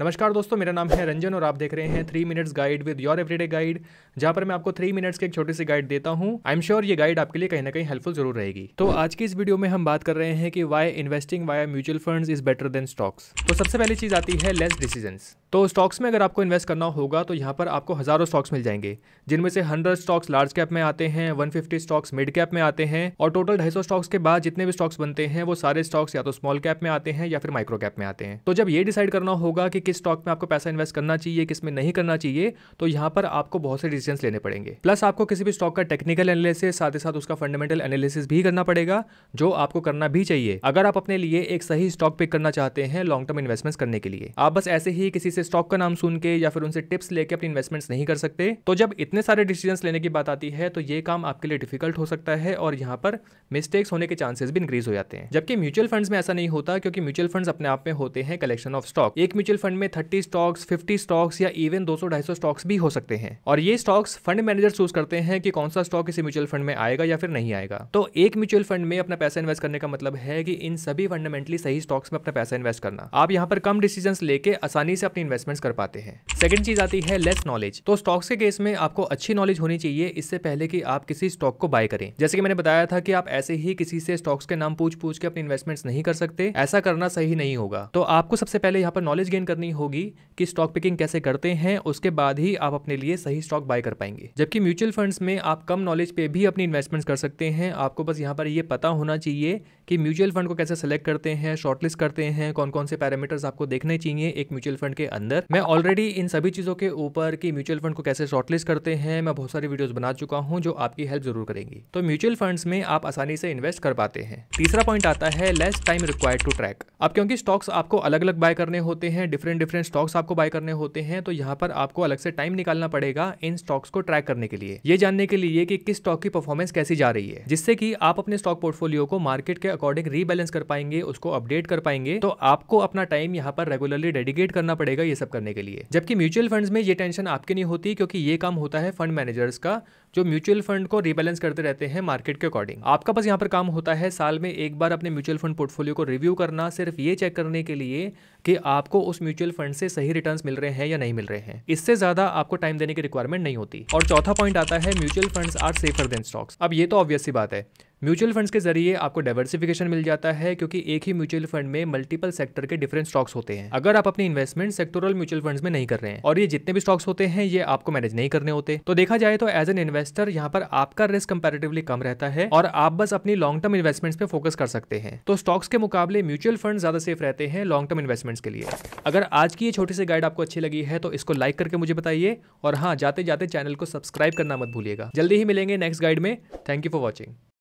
नमस्कार दोस्तों मेरा नाम है रंजन और आप देख रहे हैं three minutes guide with your everyday guide जहां पर मैं आपको थ्री मिनट्स की एक छोटी सी गाइड देता हूं आई एम श्योर ये गाइड आपके लिए कहीं ना कहीं हेल्पफुल जरूर रहेगी तो आज की इस वीडियो में हम बात कर रहे हैं कि why investing why mutual fund is better than stocks तो सबसे पहली चीज आती है लेस डिसीजन तो स्टॉक्स में अगर आपको इन्वेस्ट करना होगा तो यहाँ पर आपको हज़ारों स्टॉक्स मिल जाएंगे जिनमें से हंड्रेड स्टॉक्स लार्ज कैप में आते हैं फिफ्टी स्टॉक्स मिड कैप में आते हैं और टोटल ढाई स्टॉक्स के बाद जितने भी स्टॉक्स बनते हैं वो सारे स्टॉक्स या तो स्मॉल कैप में आते हैं या फिर माइक्रो कैप में आते हैं तो जब ये डिसाइड करना होगा कि किस स्टॉक में आपको पैसा इन्वेस्ट करना चाहिए किस में नहीं करना चाहिए तो यहाँ पर आपको बहुत से डिसीजन लेने पड़ेंगे प्लस आपको किसी भी स्टॉक का टेक्निकल एनालिसिस साथ ही साथ उसका फंडामेंटल एनालिसिस भी करना पड़ेगा जो आपको करना भी चाहिए अगर आप अपने लिए एक सही स्टॉक पिक करना चाहते हैं लॉन्ग टर्म इन्वेस्टमेंट करने के लिए आप बस ऐसे ही किसी से स्टॉक का नाम सुन के या फिर उनसे टिप्स लेके अपनी इन्वेस्टमेंट्स नहीं कर सकते तो जब इतने सारे डिसीजंस लेने की बात आती है तो ये काम आपके लिए डिफिकल्ट हो सकता है और यहाँ पर मिस्टेक्स होने के चांसेस भी इंक्रीज हो जाते हैं जबकि म्यूचुअल फंड्स में ऐसा नहीं होता क्योंकि म्यूचुअल फंड्स अपने आप में होते हैं कलेक्शन ऑफ स्टॉक एक म्यूचुअल फंड में थर्टी स्टॉक्स फिफ्टी स्टॉक्स या इवन दो सौ स्टॉक्स भी हो सकते हैं और ये स्टॉक्स फंड मैनेजर चूज करते हैं कि कौन सा स्टॉक किसी म्यूचुअल फंड में आएगा या फिर नहीं आएगा तो एक म्यूचुअल फंड में अपना पैसा इन्वेस्ट करने का मतलब है कि इन सभी फंडामेंटली सही स्टॉक्स में अपना पैसा इन्वेस्ट करना आप यहाँ पर कम डिसीजन लेके आसानी से अपनी इन्वेस्टमेंट्स कर पाते हैं सेकंड चीज आती है लेस नॉलेज तो स्टॉक्स के केस में आपको अच्छी नॉलेज होनी चाहिए इससे पहले कि आप किसी स्टॉक को बाय करें जैसे कि मैंने बताया था कि आप ऐसे ही किसी से स्टॉक्स के नाम पूछ पूछ के अपने इन्वेस्टमेंट नहीं कर सकते ऐसा करना सही नहीं होगा तो आपको सबसे पहले यहाँ पर नॉलेज गेन करनी होगी कि स्टॉक पिकिंग कैसे करते हैं उसके बाद ही आप अपने लिए सही स्टॉक बाय कर पाएंगे जबकि म्यूचुअल फंड्स में आप कम नॉलेज पे भी अपनी इन्वेस्टमेंट्स कर सकते हैं आपको बस यहाँ पर ये पता होना चाहिए कि म्यूचुअल फंड को कैसे सेलेक्ट करते हैं शॉर्टलिस्ट करते हैं कौन कौन से पैरामीटर्स आपको देखने चाहिए एक म्यूचुअल फंड के अंदर अंदर मैं ऑलरेडी इन सभी चीज़ों के ऊपर की म्यूचुअल फंड को कैसे शॉर्टलिस्ट करते हैं मैं बहुत सारी वीडियोस बना चुका हूं जो आपकी हेल्प जरूर करेंगी तो म्यूचुअल फंड्स में आप आसानी से इन्वेस्ट कर पाते हैं तीसरा पॉइंट आता है less time required to track अब क्योंकि स्टॉक्स आपको अलग अलग बाय करने होते हैं डिफरेंट डिफरेंट स्टॉक्स आपको बाय करने होते हैं तो यहाँ पर आपको अलग से टाइम निकालना पड़ेगा इन स्टॉक्स को ट्रैक करने के लिए ये जानने के लिए कि किस स्टॉक की परफॉर्मेंस कैसी जा रही है जिससे कि आप अपने स्टॉक पोर्टफोलियो को मार्केट के अकॉर्डिंग रीबैलेंस कर पाएंगे उसको अपडेट कर पाएंगे तो आपको अपना टाइम यहाँ पर रेगुलरली डेडिकेट करना पड़ेगा ये सब करने के लिए जबकि म्यूचुअल फंड्स में ये टेंशन आपकी नहीं होती क्योंकि ये काम होता है फंड मैनेजर्स का जो म्यूचुअल फंड को रिबैलेंस करते रहते हैं मार्केट के अकॉर्डिंग आपका बस यहाँ पर काम होता है साल में एक बार अपने म्यूचुअल फंड पोर्टफोलियो को रिव्यू करना सिर्फ ये चेक करने के लिए कि आपको उस म्यूचुअल फंड से सही रिटर्न मिल रहे हैं या नहीं मिल रहे हैं इससे ज्यादा आपको टाइम देने की रिक्वायरमेंट नहीं होती और चौथा पॉइंट आता है mutual fund are safer than stocks अब ये तो ऑब्वियस बात है म्यूचुअल फंड्स के जरिए आपको डाइवर्सिफिकेशन मिल जाता है क्योंकि एक ही म्यूचुअल फंड में मल्टीपल सेक्टर के डिफरेंट स्टॉक्स होते हैं अगर आप अपनी इन्वेस्टमेंट सेक्टोरल म्यूचुअल फंड्स में नहीं कर रहे हैं और ये जितने भी स्टॉक्स होते हैं ये आपको मैनेज नहीं करने होते तो देखा जाए तो एज एन इन्वेस्टर यहाँ पर आपका रिस्क कंपेरेटिवली कम रहता है और आप बस अपनी लॉन्ग टर्म इन्वेस्टमेंट्स पे फोकस कर सकते हैं तो स्टॉक्स के मुकाबले म्यूचुअल फंड ज्यादा सेफ रहते हैं लॉन्ग टर्म इन्वेस्टमेंट्स के लिए अगर आज की ये छोटी सी गाइड आपको अच्छी लगी है तो इसको लाइक करके मुझे बताइए और हाँ जाते जाते चैनल को सब्सक्राइब करना मत भूलिएगा जल्दी ही मिलेंगे नेक्स्ट गाइड में थैंक यू फॉर वॉचिंग